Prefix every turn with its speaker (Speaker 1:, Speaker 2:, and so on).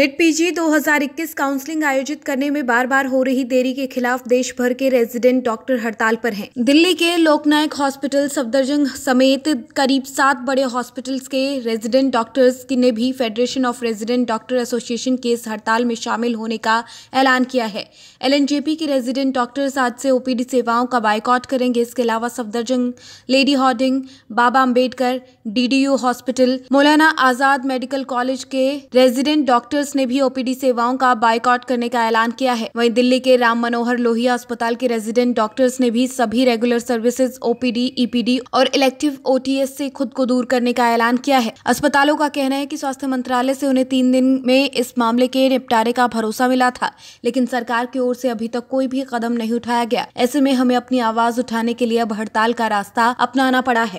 Speaker 1: Net PG 2021 counselling आयोजित करने में बार बार हो रही देरी के खिलाफ देश भर के रेजिडेंट डॉक्टर हड़ताल पर हैं। दिल्ली के लोकनायक हॉस्पिटल सफदरजंग समेत करीब सात बड़े हॉस्पिटल्स के रेजिडेंट डॉक्टर्स ने भी federation of resident doctor association के इस हड़ताल में शामिल होने का ऐलान किया है एल के रेजिडेंट डॉक्टर्स आज से ओपीडी सेवाओं का बायकॉट करेंगे इसके अलावा Safdarjung lady Hardinge Baba Ambedkar D hospital Maulana Azad medical college के रेजिडेंट डॉक्टर्स कांग्रेस ने भी ओपीडी सेवाओं का बायकॉट करने का ऐलान किया है वहीं दिल्ली के राम मनोहर लोहिया अस्पताल के रेजिडेंट डॉक्टर्स ने भी सभी रेगुलर सर्विसेज ओपीडी ईपीडी और इलेक्टिव ओटीएस से खुद को दूर करने का ऐलान किया है अस्पतालों का कहना है की स्वास्थ्य मंत्रालय से उन्हें तीन दिन में इस मामले के निपटारे का भरोसा मिला था लेकिन सरकार की ओर से अभी तक कोई भी कदम नहीं उठाया गया ऐसे में हमें अपनी आवाज उठाने के लिए अब हड़ताल का रास्ता अपनाना पड़ा है